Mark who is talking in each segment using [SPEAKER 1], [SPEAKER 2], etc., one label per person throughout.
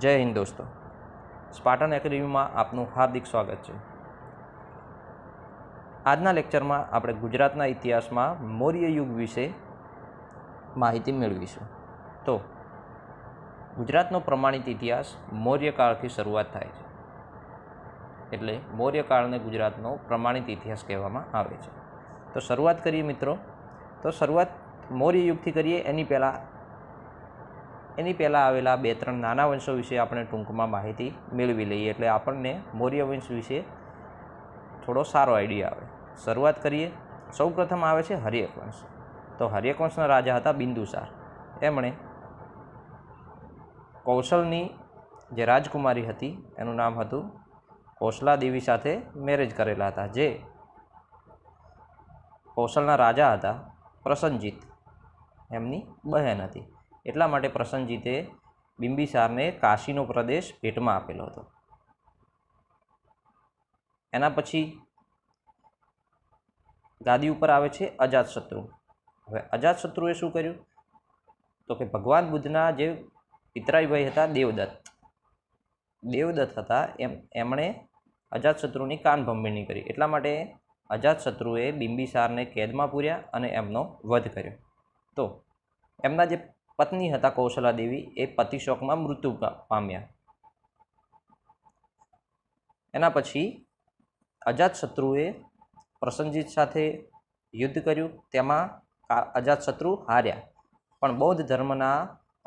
[SPEAKER 1] જય હિન્દ દોસ્તો સ્પાટન એકેડેમીમાં આપનું હાર્દિક સ્વાગત છે આજના લેક્ચરમાં આપણે ગુજરાતના ઇતિહાસમાં મૌર્ય યુગ વિશે માહિતી મેળવીશું તો ગુજરાતનો પ્રમાણિત ઇતિહાસ મૌર્યકાળથી શરૂઆત થાય છે એટલે મૌર્યકાળને ગુજરાતનો પ્રમાણિત ઇતિહાસ કહેવામાં આવે છે તો શરૂઆત કરીએ મિત્રો તો શરૂઆત મૌર્ય યુગથી કરીએ એની પહેલાં એની પહેલાં આવેલા બે ત્રણ નાના વંશો વિશે આપણે ટૂંકમાં માહિતી મેળવી લઈએ એટલે આપણને મૌર્ય વંશ વિશે થોડો સારો આઈડિયા આવે શરૂઆત કરીએ સૌપ્રથમ આવે છે હરિયક વંશ તો હરિયક વંશના રાજા હતા બિંદુસાર એમણે કૌશલની જે રાજકુમારી હતી એનું નામ હતું કૌશલા દેવી સાથે મેરેજ કરેલા હતા જે કૌશલના રાજા હતા પ્રસન્નજીત એમની બહેન હતી એટલા માટે પ્રસન્નજીતે બિંબિસારને કાશીનો પ્રદેશ ભેટમાં આપેલો હતો એના પછી ગાદી ઉપર આવે છે અજાતશત્રુ હવે અજાતશત્રુએ શું કર્યું તો કે ભગવાન બુદ્ધના જે પિતરાઈભાઈ હતા દેવદત્ત દેવદત્ત હતા એમ એમણે અજાતશત્રુની કાનભંભીણી કરી એટલા માટે અજાતશત્રુએ બિંબિસારને કેદમાં પૂર્યા અને એમનો વધ કર્યો તો એમના જે પત્ની હતા કૌશલાદેવી દેવી એ પતિશોકમાં મૃત્યુ પામ્યા એના પછી અજાતશત્રુએ પ્રસંજીત સાથે યુદ્ધ કર્યું તેમાં અજાતશત્રુ હાર્યા પણ બૌદ્ધ ધર્મના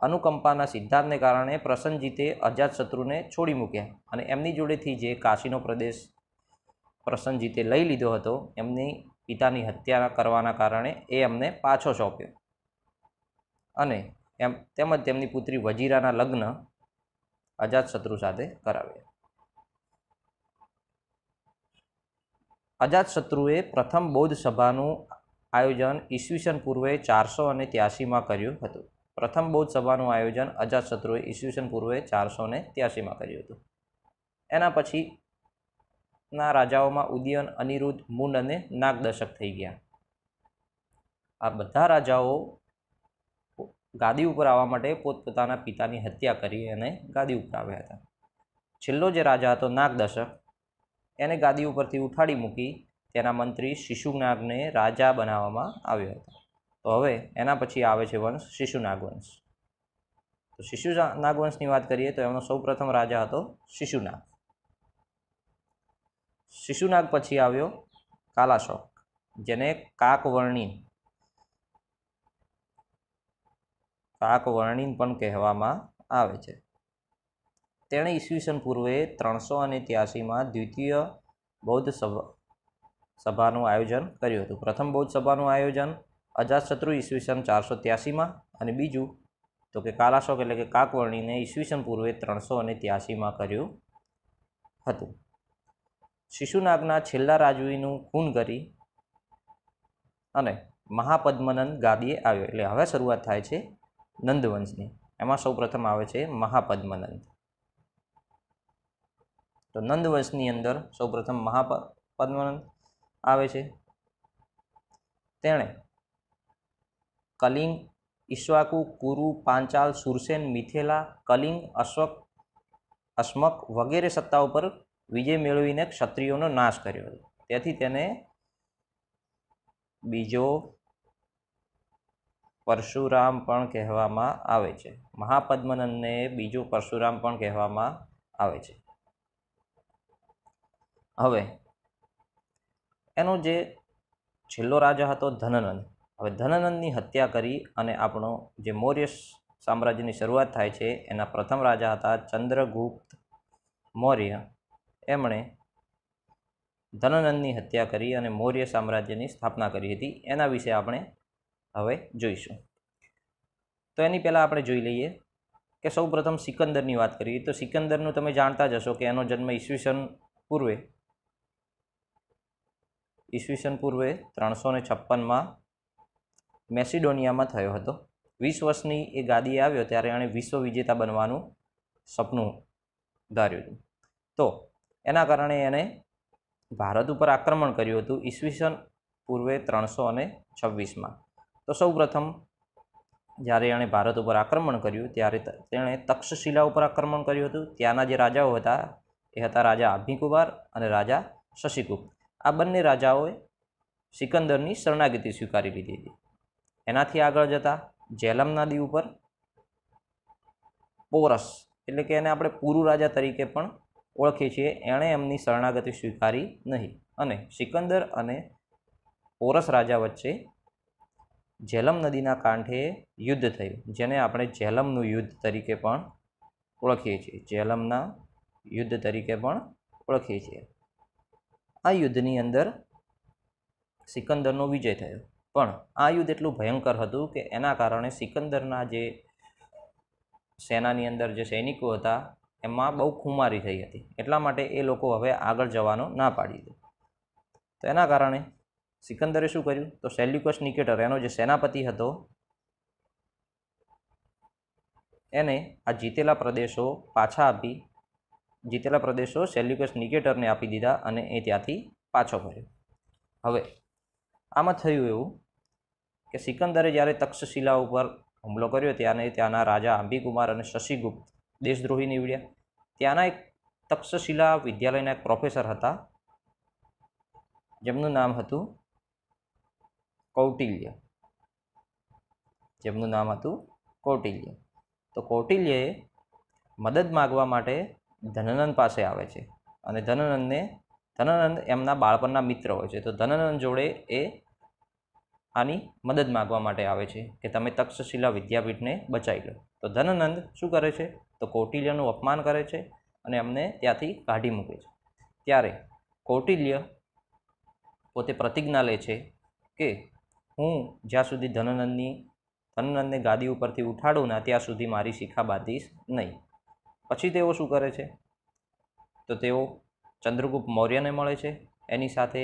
[SPEAKER 1] અનુકંપાના સિદ્ધાંતને કારણે પ્રસંજીતે અજાતશત્રુને છોડી મૂક્યા અને એમની જોડેથી જે કાશીનો પ્રદેશ પ્રસંજીતે લઈ લીધો હતો એમની પિતાની હત્યા કરવાના કારણે એ એમને પાછો સોંપ્યો અને એમ તેમજ તેમની પુત્રી વજીરાના લગ્ન અજાતશત્રુ સાથે કરાવ્યા અજાતશત્રુએ પ્રથમ બૌદ્ધ સભાનું આયોજન ઈસવીસન પૂર્વે ચારસો અને ત્યાસીમાં કર્યું હતું પ્રથમ બૌદ્ધ સભાનું આયોજન અજાતશત્રુએ ઈસવીસન પૂર્વે ચારસો ને ત્યાસીમાં કર્યું હતું એના પછીના રાજાઓમાં ઉદયન અનિરુદ્ધ મુંડ અને નાગદર્શક થઈ ગયા આ બધા રાજાઓ ગાદી ઉપર આવવા માટે પોતપોતાના પિતાની હત્યા કરી અને ગાદી ઉપર આવ્યા હતા છેલ્લો જે રાજા હતો નાગદશક એને ગાદી ઉપરથી ઉઠાડી મૂકી તેના મંત્રી શિશુનાગને રાજા બનાવવામાં આવ્યો હતો તો હવે એના પછી આવે છે વંશ શિશુનાગ વંશ તો શિશુ નાગવંશની વાત કરીએ તો એમનો સૌપ્રથમ રાજા હતો શિશુનાગ શિશુનાગ પછી આવ્યો કાલાશોક જેને કાકવર્ણી પાકવર્ણિમ પણ કહેવામાં આવે છે તેણે ઈસવીસન પૂર્વે ત્રણસો અને ત્યાસીમાં દ્વિતીય બૌદ્ધ સભા સભાનું આયોજન કર્યું હતું પ્રથમ બૌદ્ધ સભાનું આયોજન અજાતશત્રુ ઈસવીસન ચારસો ત્યાસીમાં અને બીજું તો કે કાલાશોક એટલે કે કાકવર્ણીને ઈસવીસન પૂર્વે ત્રણસો અને ત્યાસીમાં કર્યું હતું શિશુનાગના છેલ્લા રાજવીનું ખૂન કરી અને મહાપદ્મનંદ ગાદીએ આવ્યો એટલે હવે શરૂઆત થાય છે નંદવંશની એમાં સૌપ્રથમ આવે છે મહાપદ્મનંદ તો નંદવંશની અંદર સૌપ્રથમ મહાપદ્મનંદ આવે છે તેણે કલિંગ ઈશ્વાકુ કુરુ પાંચાલ સુરસેન મિથેલા કલિંગ અશ્વક અશ્મક વગેરે સત્તા ઉપર વિજય મેળવીને ક્ષત્રિયોનો નાશ કર્યો હતો તેથી તેને બીજો પરશુરામ પણ કહેવામાં આવે છે મહાપદ્મનંદને બીજું પરશુરામ પણ કહેવામાં આવે છે હવે એનો જે છેલ્લો રાજા હતો ધનનંદ હવે ધનનંદની હત્યા કરી અને આપણો જે મૌર્ય સામ્રાજ્યની શરૂઆત થાય છે એના પ્રથમ રાજા હતા ચંદ્રગુપ્ત મૌર્ય એમણે ધનનંદની હત્યા કરી અને મૌર્ય સામ્રાજ્યની સ્થાપના કરી હતી એના વિશે આપણે હવે જોઈશું તો એની પહેલાં આપણે જોઈ લઈએ કે સૌ પ્રથમ સિકંદરની વાત કરીએ તો સિકંદરનું તમે જાણતા જ હશો કે એનો જન્મ ઈસવીસન પૂર્વે ઈસવીસન પૂર્વે ત્રણસો ને છપ્પનમાં મેસિડોનિયામાં થયો હતો વીસ વર્ષની એ ગાદીએ આવ્યો ત્યારે એણે વિશ્વ વિજેતા બનવાનું સપનું ધાર્યું હતું તો એના કારણે એણે ભારત ઉપર આક્રમણ કર્યું હતું ઈસવીસન પૂર્વે ત્રણસો અને છવ્વીસમાં તો સૌપ્રથમ જ્યારે એણે ભારત ઉપર આક્રમણ કર્યું ત્યારે તેણે તક્ષશિલા ઉપર આક્રમણ કર્યું હતું ત્યાંના જે રાજાઓ હતા એ હતા રાજા અભિકુમાર અને રાજા શશિકુપ આ બંને રાજાઓએ સિકંદરની શરણાગતિ સ્વીકારી લીધી હતી એનાથી આગળ જતાં જેલમ નદી ઉપર પોરસ એટલે કે એને આપણે પુરુ રાજા તરીકે પણ ઓળખીએ છીએ એણે એમની શરણાગતિ સ્વીકારી નહીં અને સિકંદર અને પોરસ રાજા વચ્ચે જેલમ નદીના કાંઠે યુદ્ધ થયું જેને આપણે જેલમનું યુદ્ધ તરીકે પણ ઓળખીએ છીએ જેલમના યુદ્ધ તરીકે પણ ઓળખીએ છીએ આ યુદ્ધની અંદર સિકંદરનો વિજય થયો પણ આ યુદ્ધ એટલું ભયંકર હતું કે એના કારણે સિકંદરના જે સેનાની અંદર જે સૈનિકો હતા એમાં બહુ ખુમારી થઈ હતી એટલા માટે એ લોકો હવે આગળ જવાનો ના પાડી દીધો તો એના કારણે સિકંદરે શું કર્યું તો સેલ્યુકસ નિકેટર એનો જે સેનાપતિ હતો એને આ જીતેલા પ્રદેશો પાછા આપી જીતેલા પ્રદેશો સેલ્યુકસ નિકેટરને આપી દીધા અને એ ત્યાંથી પાછો ફર્યો હવે આમાં થયું એવું કે સિકંદરે જ્યારે તક્ષશિલા ઉપર હુમલો કર્યો ત્યારે ત્યાંના રાજા આંબીકુમાર અને શશિગુપ્ત દેશદ્રોહી નીવડ્યા ત્યાંના એક તક્ષશિલા વિદ્યાલયના એક પ્રોફેસર હતા જેમનું નામ હતું કૌટિલ્ય જેમનું નામ હતું કૌટિલ્ય તો કૌટિલ્યએ મદદ માગવા માટે ધનનંદ પાસે આવે છે અને ધનનંદને ધનનંદ એમના બાળપણના મિત્ર હોય છે તો ધનનંદ જોડે એ આની મદદ માગવા માટે આવે છે કે તમે તક્ષશિલા વિદ્યાપીઠને બચાવી લો તો ધનનંદ શું કરે છે તો કૌટિલ્યનું અપમાન કરે છે અને એમને ત્યાંથી કાઢી મૂકે છે ત્યારે કૌટિલ્ય પોતે પ્રતિજ્ઞા લે છે કે હું જ્યાં સુધી ધનનંદની ધનનંદને ગાદી ઉપરથી ઉઠાડું ના ત્યાં સુધી મારી શિખા બાંધીશ નહીં પછી તેઓ શું કરે છે તો તેઓ ચંદ્રગુપ્ત મૌર્યને મળે છે એની સાથે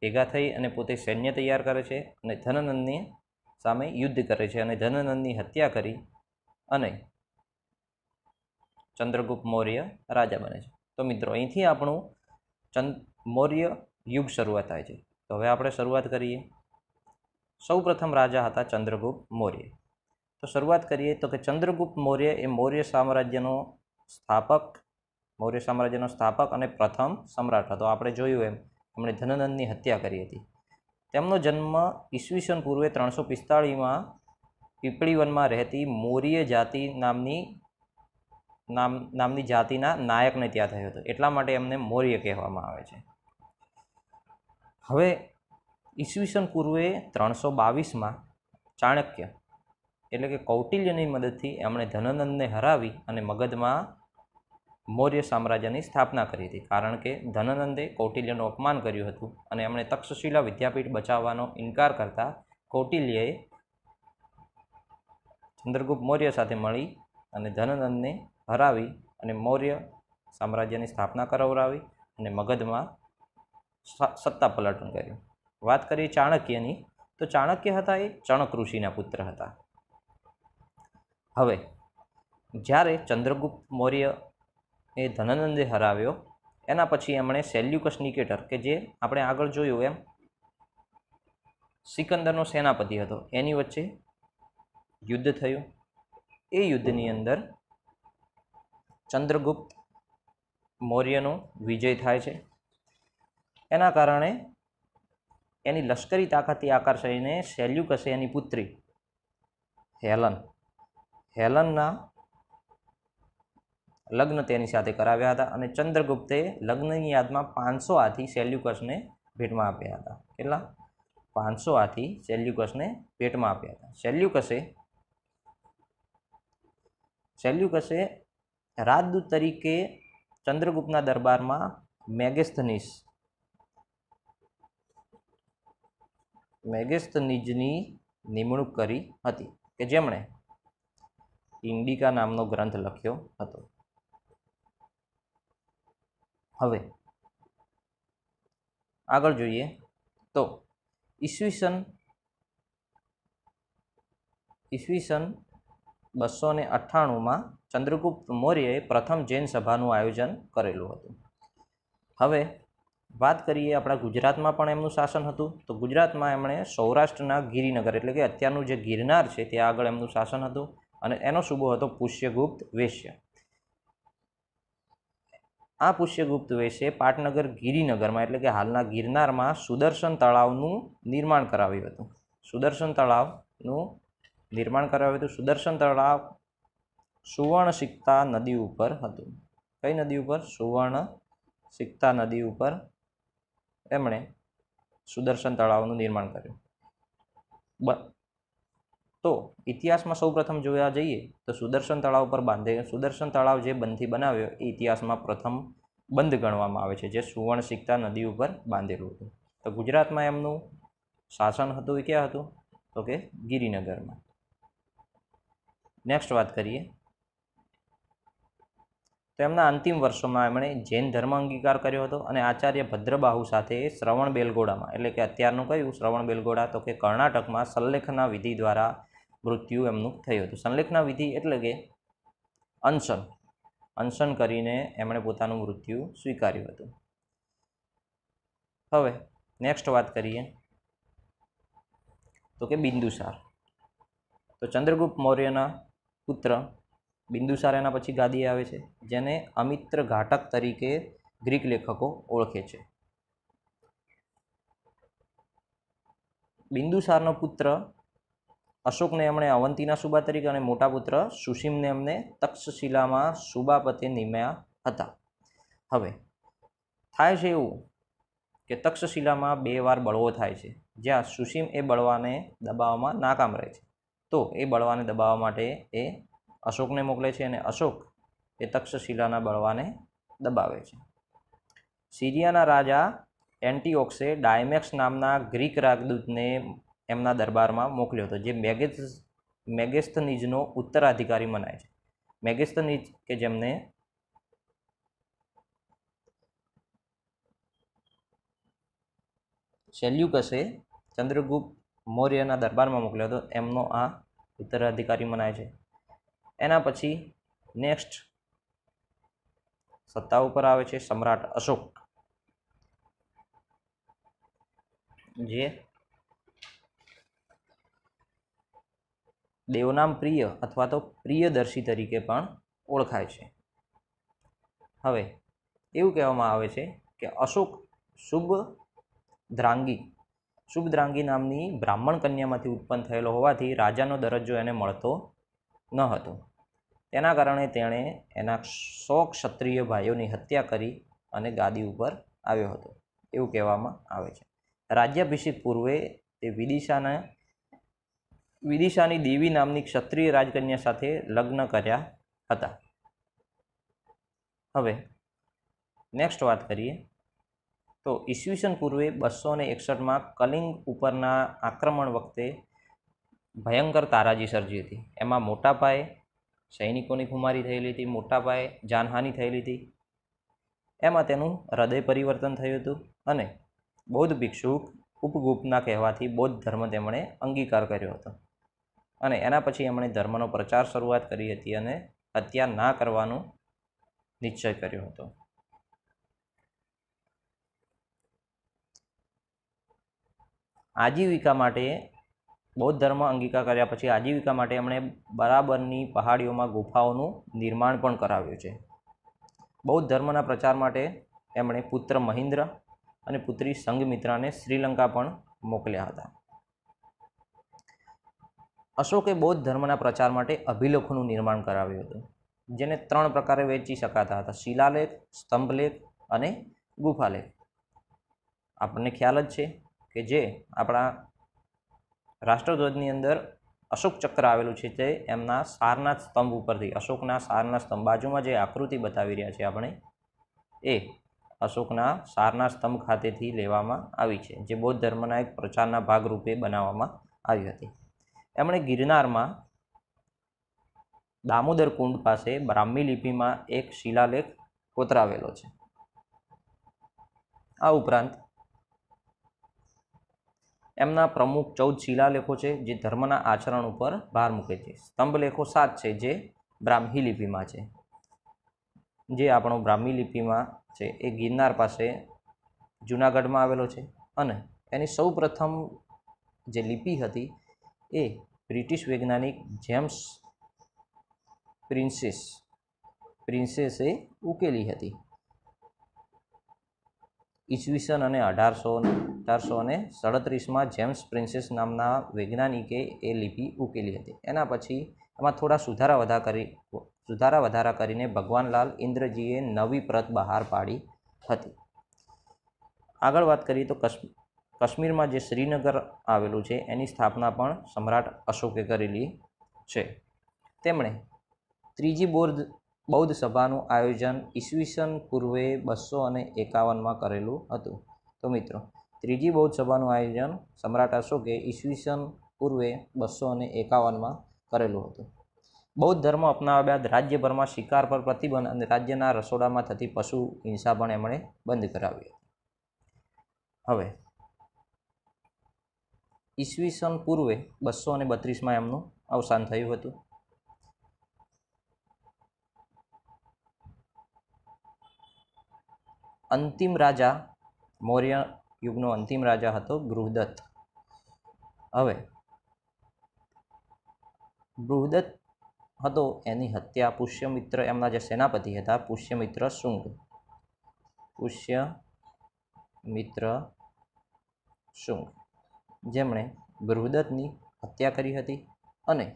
[SPEAKER 1] ભેગા થઈ અને પોતે સૈન્ય તૈયાર કરે છે અને ધનનંદની સામે યુદ્ધ કરે છે અને ધનનંદની હત્યા કરી અને ચંદ્રગુપ્ત મૌર્ય રાજા બને છે તો મિત્રો અહીંથી આપણું ચંદ મૌર્ય યુગ શરૂઆત થાય છે તો હવે આપણે શરૂઆત કરીએ સૌપ્રથમ રાજા હતા ચંદ્રગુપ્ત મૌર્ય તો શરૂઆત કરીએ તો કે ચંદ્રગુપ્ત મૌર્ય એ મૌર્ય સામ્રાજ્યનો સ્થાપક મૌર્ય સામ્રાજ્યનો સ્થાપક અને પ્રથમ સમ્રાટ હતો આપણે જોયું એમ એમણે ધનનંદની હત્યા કરી હતી તેમનો જન્મ ઈસવીસન પૂર્વે ત્રણસો પિસ્તાળીમાં પીપળીવનમાં રહેતી મૌર્ય જાતિ નામની નામ નામની જાતિના નાયકને ત્યાં થયો હતો એટલા માટે એમને મૌર્ય કહેવામાં આવે છે હવે ઈસવીસન પૂર્વે ત્રણસો બાવીસમાં ચાણક્ય એટલે કે કૌટિલ્યની મદદથી એમણે ધનનંદને હરાવી અને મગધમાં મૌર્ય સામ્રાજ્યની સ્થાપના કરી હતી કારણ કે ધનનંદે કૌટિલ્યનું અપમાન કર્યું હતું અને એમણે તક્ષશિલા વિદ્યાપીઠ બચાવવાનો ઇનકાર કરતા કૌટિલ્યએ ચંદ્રગુપ્ત મૌર્ય સાથે મળી અને ધનનંદને હરાવી અને મૌર્ય સામ્રાજ્યની સ્થાપના કરાવરાવી અને મગધમાં સત્તા પલટન કર્યું વાત કરીએ ચાણક્યની તો ચાણક્ય હતા એ ચણક ઋષિના પુત્ર હતા હવે જ્યારે ચંદ્રગુપ્ત મૌર્ય એ ધનનંદે હરાવ્યો એના પછી એમણે સેલ્યુકસ નિકેટર કે જે આપણે આગળ જોયું એમ સિકંદરનો સેનાપતિ હતો એની વચ્ચે યુદ્ધ થયું એ યુદ્ધની અંદર ચંદ્રગુપ્ત મૌર્યનો વિજય થાય છે એના કારણે એની લશ્કરી તાકાતથી આકર્ષાઈને સેલ્યુકસે એની પુત્રી હેલન હેલનના લગ્ન તેની સાથે કરાવ્યા હતા અને ચંદ્રગુપ્તે લગ્નની યાદમાં પાંચસો હાથી સેલ્યુકસને ભેટમાં આપ્યા હતા કેટલા પાંચસો હાથી સેલ્યુકસને ભેટમાં આપ્યા હતા સેલ્યુકસે સેલ્યુકસે રાજદૂત તરીકે ચંદ્રગુપ્તના દરબારમાં મેગેસ્થનીસ મેગેસ્તનીજની નિમણૂક કરી હતી કે જેમણે ઇન્ડિકા નામનો ગ્રંથ લખ્યો હતો હવે આગળ જોઈએ તો ઈસવીસન ઈસવીસન બસો ને અઠ્ઠાણુંમાં ચંદ્રગુપ્ત મૌર્યએ પ્રથમ જૈન સભાનું આયોજન કરેલું હતું હવે વાત કરીએ આપણા ગુજરાતમાં પણ એમનું શાસન હતું તો ગુજરાતમાં એમણે સૌરાષ્ટ્રના ગિરિનગર એટલે કે અત્યારનું જે ગિરનાર છે ત્યાં આગળ એમનું શાસન હતું અને એનો સૂબો હતો પુષ્યગુપ્ત વેશ્ય આ પુષ્યગુપ્ત વેશ્યે પાટનગર ગિરિનગરમાં એટલે કે હાલના ગિરનારમાં સુદર્શન તળાવનું નિર્માણ કરાવ્યું હતું સુદર્શન તળાવનું નિર્માણ કરાવ્યું હતું સુદર્શન તળાવ સુવર્ણ સિક્તા નદી ઉપર હતું કઈ નદી ઉપર સુવર્ણ સિક્તા નદી ઉપર એમણે સુદર્શન તળાવનું નિર્માણ કર્યું બ તો ઇતિહાસમાં સૌપ્રથમ જોવા જઈએ તો સુદર્શન તળાવ પર બાંધે સુદર્શન તળાવ જે બંધથી બનાવ્યો એ ઇતિહાસમાં પ્રથમ બંધ ગણવામાં આવે છે જે સુવર્ણ શિકતા નદી ઉપર બાંધેલું હતું તો ગુજરાતમાં એમનું શાસન હતું એ ક્યાં હતું તો કે ગિરિનગરમાં નેક્સ્ટ વાત કરીએ તો એમના અંતિમ વર્ષોમાં એમણે જૈન ધર્મ અંગીકાર કર્યો હતો અને આચાર્ય ભદ્રબાહુ સાથે શ્રવણ બેલગોડામાં એટલે કે અત્યારનું કયું શ્રવણ બેલગોડા તો કે કર્ણાટકમાં સંલેખના વિધિ દ્વારા મૃત્યુ એમનું થયું હતું સંલેખના વિધિ એટલે કે અનશન અનશન કરીને એમણે પોતાનું મૃત્યુ સ્વીકાર્યું હતું હવે નેક્સ્ટ વાત કરીએ તો કે બિંદુસાર તો ચંદ્રગુપ્ત મૌર્યના પુત્ર બિંદુસાર એના પછી ગાદી આવે છે જેને અમિત્ર ઘાટક તરીકે ગ્રીક લેખકો ઓળખે છે બિંદુસારનો પુત્ર અશોકને એમણે અવંતીના સુબા તરીકે અને મોટા પુત્ર સુસીમને એમને તક્ષશિલામાં સુબાપતે નિમ્યા હતા હવે થાય છે એવું કે તક્ષશિલામાં બે વાર બળવો થાય છે જ્યાં સુસીમ એ બળવાને દબાવવામાં નાકામ રહે છે તો એ બળવાને દબાવવા માટે એ અશોકને મોકલે છે અને અશોક એ તક્ષશિલાના બળવાને દબાવે છે સિરિયાના રાજા એન્ટીઓક્સે ડાયમેક્સ નામના ગ્રીક રાગદૂતને એમના દરબારમાં મોકલ્યો હતો જે મેગેથ મેગેસ્થનીજનો ઉત્તરાધિકારી મનાય છે મેગેસ્તનીજ કે જેમને સેલ્યુકસે ચંદ્રગુપ્ત મૌર્યના દરબારમાં મોકલ્યો હતો એમનો આ ઉત્તરાધિકારી મનાય છે એના પછી નેક્સ્ટ સત્તા ઉપર આવે છે સમ્રાટ અશોક જે દેવનામ પ્રિય અથવા તો પ્રિયદર્શી તરીકે પણ ઓળખાય છે હવે એવું કહેવામાં આવે છે કે અશોક શુભ શુભદ્રાંગી શુભદ્રાંગી નામની બ્રાહ્મણ કન્યામાંથી ઉત્પન્ન થયેલો હોવાથી રાજાનો દરજ્જો એને મળતો ન હતું તેના કારણે તેણે એના સો ક્ષત્રિય ભાઈઓની હત્યા કરી અને ગાદી ઉપર આવ્યો હતો એવું કહેવામાં આવે છે રાજ્યાભિષેક પૂર્વે તે વિદિશાના વિદિશાની દેવી નામની ક્ષત્રિય રાજકન્યા સાથે લગ્ન કર્યા હતા હવે નેક્સ્ટ વાત કરીએ તો ઈસવીસન પૂર્વે બસો ને એકસઠમાં કલિંગ ઉપરના આક્રમણ વખતે ભયંકર તારાજી સર્જી હતી એમાં મોટા પાયે સૈનિકોની ખુમારી થયેલી હતી મોટા પાયે જાનહાનિ થયેલી હતી એમાં તેનું હૃદય પરિવર્તન થયું હતું અને બૌદ્ધ ભિક્ષુક ઉપગુપ્તના કહેવાથી બૌદ્ધ ધર્મ તેમણે અંગીકાર કર્યો હતો અને એના પછી એમણે ધર્મનો પ્રચાર શરૂઆત કરી હતી અને હત્યા ના કરવાનું નિશ્ચય કર્યો હતો આજીવિકા માટે બૌદ્ધ ધર્મ અંગીકાર કર્યા પછી આજીવિકા માટે એમણે બરાબરની પહાડીઓમાં ગુફાઓનું નિર્માણ પણ કરાવ્યું છે બૌદ્ધ ધર્મના પ્રચાર માટે એમણે પુત્ર મહિન્દ્ર અને પુત્રી સંઘમિત્રાને શ્રીલંકા પણ મોકલ્યા હતા અશોકે બૌદ્ધ ધર્મના પ્રચાર માટે અભિલેખોનું નિર્માણ કરાવ્યું હતું જેને ત્રણ પ્રકારે વહેંચી શકાતા હતા શિલાલેખ સ્તંભલેખ અને ગુફાલેખ આપણને ખ્યાલ જ છે કે જે આપણા રાષ્ટ્રધ્વજની અંદર અશોક ચક્ર આવેલું છે તે એમના સારનાથ સ્તંભ ઉપરથી અશોકના સારના સ્તંભ બાજુમાં જે આકૃતિ બતાવી રહ્યા છે આપણે એ અશોકના સારનાથ સ્તંભ ખાતેથી લેવામાં આવી છે જે બૌદ્ધ ધર્મના એક પ્રચારના ભાગરૂપે બનાવવામાં આવી હતી એમણે ગિરનારમાં દામોદર કુંડ પાસે બ્રાહ્મી લિપિમાં એક શિલાલેખ કોતરાવેલો છે આ ઉપરાંત એમના પ્રમુખ ચૌદ શિલાલેખો છે જે ધર્મના આચરણ ઉપર ભાર મૂકે છે સ્તંભલેખો સાત છે જે બ્રાહ્મી લિપિમાં છે જે આપણો બ્રાહ્મી લિપિમાં છે એ ગિરનાર પાસે જૂનાગઢમાં આવેલો છે અને એની સૌ પ્રથમ જે લિપિ હતી એ બ્રિટિશ વૈજ્ઞાનિક જેમ્સ પ્રિન્સેસ પ્રિન્સેસે ઉકેલી હતી ઈસવીસન અને અઢારસો અઢારસો અને સડત્રીસમાં જેમ્સ પ્રિન્સેસ નામના વૈજ્ઞાનિકે એ લિપિ ઉકેલી હતી એના પછી એમાં થોડા સુધારા વધારા કરી સુધારા વધારા કરીને ભગવાનલાલ ઇન્દ્રજીએ નવી પ્રત બહાર પાડી હતી આગળ વાત કરીએ તો કાશ્મીરમાં જે શ્રીનગર આવેલું છે એની સ્થાપના પણ સમ્રાટ અશોકે કરેલી છે તેમણે ત્રીજી બોર્દ બૌદ્ધ સભાનું આયોજન ઈસવીસન પૂર્વે બસો અને એકાવનમાં કરેલું હતું તો મિત્રો ત્રીજી બૌદ્ધ સભાનું આયોજન સમ્રાટ અશોકે ઈસવીસન પૂર્વે બસો અને એકાવનમાં કરેલું હતું બૌદ્ધ ધર્મ અપનાવ્યા બાદ રાજ્યભરમાં શિકાર પર પ્રતિબંધ અને રાજ્યના રસોડામાં થતી પશુ હિંસા પણ એમણે બંધ કરાવી હવે ઈસવીસન પૂર્વે બસો અને બત્રીસમાં એમનું અવસાન થયું હતું અંતિમ રાજા મૌર્ય યુગનો અંતિમ રાજા હતો બૃહદત્ત હવે બૃહદત્ત હતો એની હત્યા પુષ્યમિત્ર એમના જે સેનાપતિ હતા પુષ્યમિત્ર શુંગ પુષ્ય મિત્ર શુંગ જેમણે બૃહદત્તની હત્યા કરી હતી અને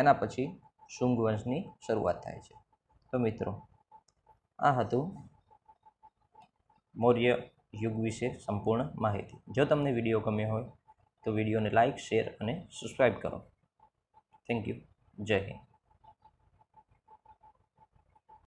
[SPEAKER 1] એના પછી શુંગ વંશની શરૂઆત થાય છે તો મિત્રો આ હતું મૌર્ય યુગ વિશે સંપૂર્ણ માહિતી જો તમને વિડીયો ગમ્યો હોય તો વિડીયોને લાઇક શેર અને સબસ્ક્રાઈબ કરો થેન્ક યુ જય હિન્દ